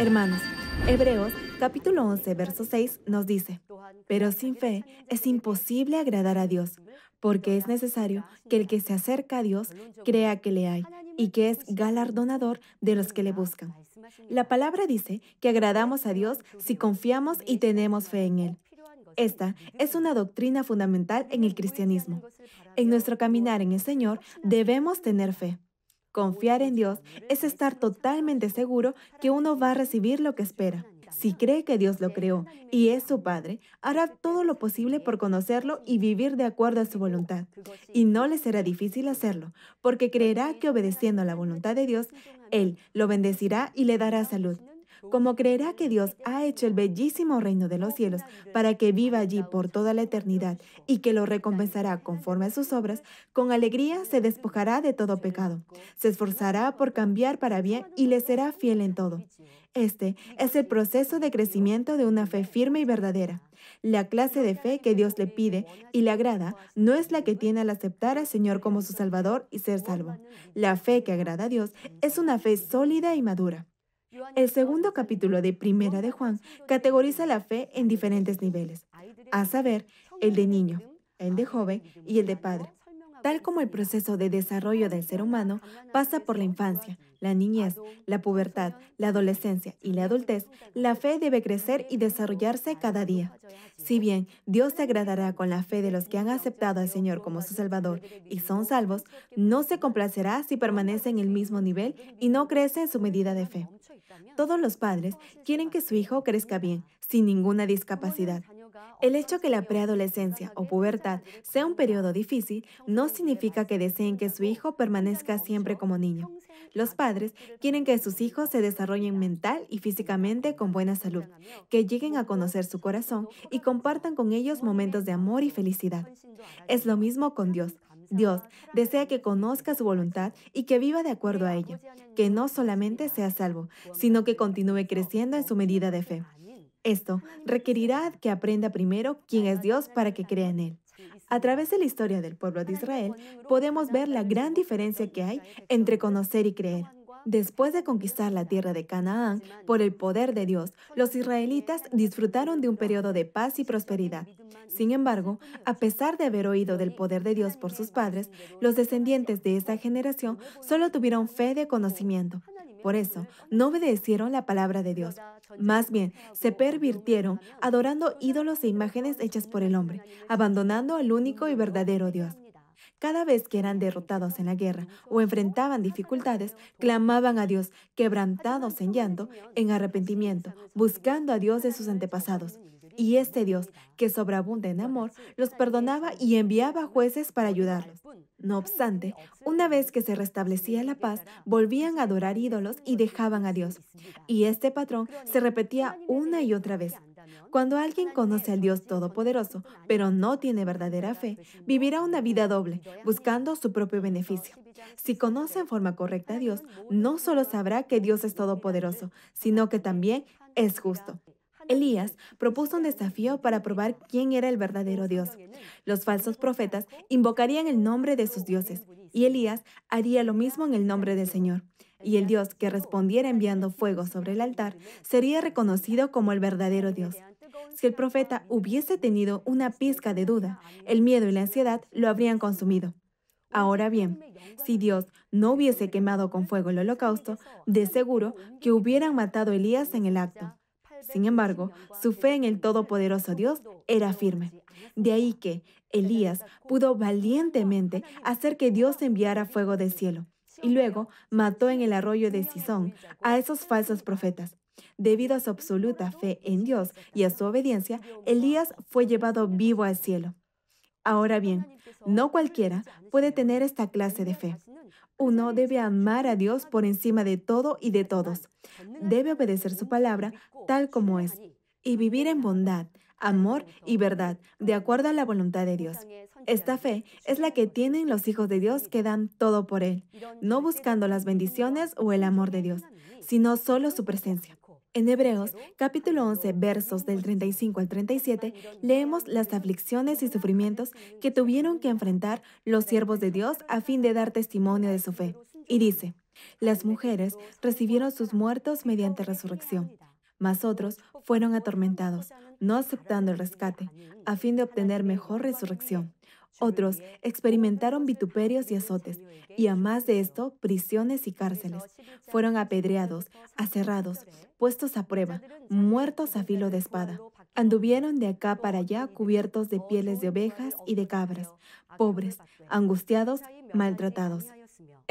Hermanos, Hebreos capítulo 11, verso 6 nos dice, pero sin fe es imposible agradar a Dios, porque es necesario que el que se acerca a Dios crea que le hay y que es galardonador de los que le buscan. La palabra dice que agradamos a Dios si confiamos y tenemos fe en Él. Esta es una doctrina fundamental en el cristianismo. En nuestro caminar en el Señor debemos tener fe. Confiar en Dios es estar totalmente seguro que uno va a recibir lo que espera. Si cree que Dios lo creó y es su Padre, hará todo lo posible por conocerlo y vivir de acuerdo a su voluntad. Y no le será difícil hacerlo, porque creerá que obedeciendo a la voluntad de Dios, Él lo bendecirá y le dará salud como creerá que Dios ha hecho el bellísimo reino de los cielos para que viva allí por toda la eternidad y que lo recompensará conforme a sus obras, con alegría se despojará de todo pecado, se esforzará por cambiar para bien y le será fiel en todo. Este es el proceso de crecimiento de una fe firme y verdadera. La clase de fe que Dios le pide y le agrada no es la que tiene al aceptar al Señor como su Salvador y ser salvo. La fe que agrada a Dios es una fe sólida y madura. El segundo capítulo de Primera de Juan categoriza la fe en diferentes niveles, a saber, el de niño, el de joven y el de padre. Tal como el proceso de desarrollo del ser humano pasa por la infancia, la niñez, la pubertad, la adolescencia y la adultez, la fe debe crecer y desarrollarse cada día. Si bien Dios se agradará con la fe de los que han aceptado al Señor como su Salvador y son salvos, no se complacerá si permanece en el mismo nivel y no crece en su medida de fe. Todos los padres quieren que su hijo crezca bien, sin ninguna discapacidad. El hecho que la preadolescencia o pubertad sea un periodo difícil no significa que deseen que su hijo permanezca siempre como niño. Los padres quieren que sus hijos se desarrollen mental y físicamente con buena salud, que lleguen a conocer su corazón y compartan con ellos momentos de amor y felicidad. Es lo mismo con Dios. Dios desea que conozca su voluntad y que viva de acuerdo a ella, que no solamente sea salvo, sino que continúe creciendo en su medida de fe. Esto requerirá que aprenda primero quién es Dios para que crea en Él. A través de la historia del pueblo de Israel, podemos ver la gran diferencia que hay entre conocer y creer. Después de conquistar la tierra de Canaán por el poder de Dios, los israelitas disfrutaron de un periodo de paz y prosperidad. Sin embargo, a pesar de haber oído del poder de Dios por sus padres, los descendientes de esa generación solo tuvieron fe de conocimiento. Por eso, no obedecieron la palabra de Dios. Más bien, se pervirtieron adorando ídolos e imágenes hechas por el hombre, abandonando al único y verdadero Dios. Cada vez que eran derrotados en la guerra o enfrentaban dificultades, clamaban a Dios, quebrantados en llanto, en arrepentimiento, buscando a Dios de sus antepasados. Y este Dios, que sobreabunda en amor, los perdonaba y enviaba jueces para ayudarlos. No obstante, una vez que se restablecía la paz, volvían a adorar ídolos y dejaban a Dios. Y este patrón se repetía una y otra vez. Cuando alguien conoce al Dios Todopoderoso, pero no tiene verdadera fe, vivirá una vida doble, buscando su propio beneficio. Si conoce en forma correcta a Dios, no solo sabrá que Dios es todopoderoso, sino que también es justo. Elías propuso un desafío para probar quién era el verdadero Dios. Los falsos profetas invocarían el nombre de sus dioses y Elías haría lo mismo en el nombre del Señor. Y el Dios que respondiera enviando fuego sobre el altar sería reconocido como el verdadero Dios. Si el profeta hubiese tenido una pizca de duda, el miedo y la ansiedad lo habrían consumido. Ahora bien, si Dios no hubiese quemado con fuego el holocausto, de seguro que hubieran matado a Elías en el acto. Sin embargo, su fe en el Todopoderoso Dios era firme. De ahí que Elías pudo valientemente hacer que Dios enviara fuego del cielo y luego mató en el arroyo de Sison a esos falsos profetas. Debido a su absoluta fe en Dios y a su obediencia, Elías fue llevado vivo al cielo. Ahora bien, no cualquiera puede tener esta clase de fe. Uno debe amar a Dios por encima de todo y de todos. Debe obedecer su palabra tal como es y vivir en bondad, amor y verdad, de acuerdo a la voluntad de Dios. Esta fe es la que tienen los hijos de Dios que dan todo por Él, no buscando las bendiciones o el amor de Dios, sino solo su presencia. En Hebreos, capítulo 11, versos del 35 al 37, leemos las aflicciones y sufrimientos que tuvieron que enfrentar los siervos de Dios a fin de dar testimonio de su fe. Y dice, las mujeres recibieron sus muertos mediante resurrección, mas otros fueron atormentados, no aceptando el rescate, a fin de obtener mejor resurrección. Otros experimentaron vituperios y azotes, y a más de esto, prisiones y cárceles. Fueron apedreados, aserrados, puestos a prueba, muertos a filo de espada. Anduvieron de acá para allá cubiertos de pieles de ovejas y de cabras, pobres, angustiados, maltratados.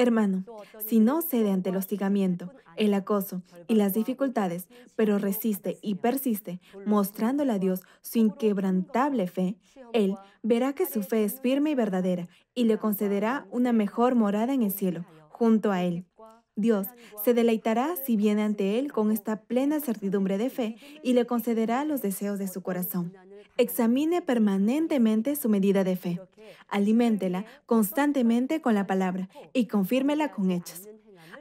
Hermano, si no cede ante el hostigamiento, el acoso y las dificultades, pero resiste y persiste, mostrándole a Dios su inquebrantable fe, Él verá que su fe es firme y verdadera y le concederá una mejor morada en el cielo, junto a Él. Dios se deleitará si viene ante Él con esta plena certidumbre de fe y le concederá los deseos de su corazón. Examine permanentemente su medida de fe. Aliméntela constantemente con la palabra y confírmela con hechos.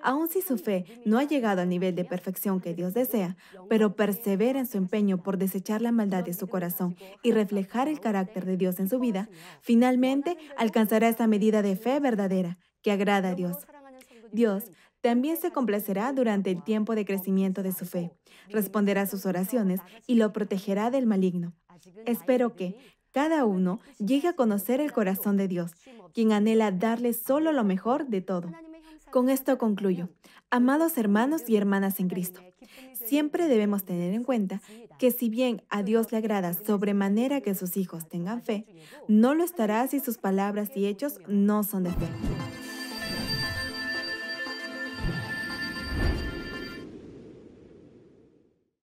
Aun si su fe no ha llegado al nivel de perfección que Dios desea, pero persevera en su empeño por desechar la maldad de su corazón y reflejar el carácter de Dios en su vida, finalmente alcanzará esa medida de fe verdadera que agrada a Dios. Dios también se complacerá durante el tiempo de crecimiento de su fe, responderá sus oraciones y lo protegerá del maligno. Espero que cada uno llegue a conocer el corazón de Dios, quien anhela darle solo lo mejor de todo. Con esto concluyo. Amados hermanos y hermanas en Cristo, siempre debemos tener en cuenta que si bien a Dios le agrada sobremanera que sus hijos tengan fe, no lo estará si sus palabras y hechos no son de fe.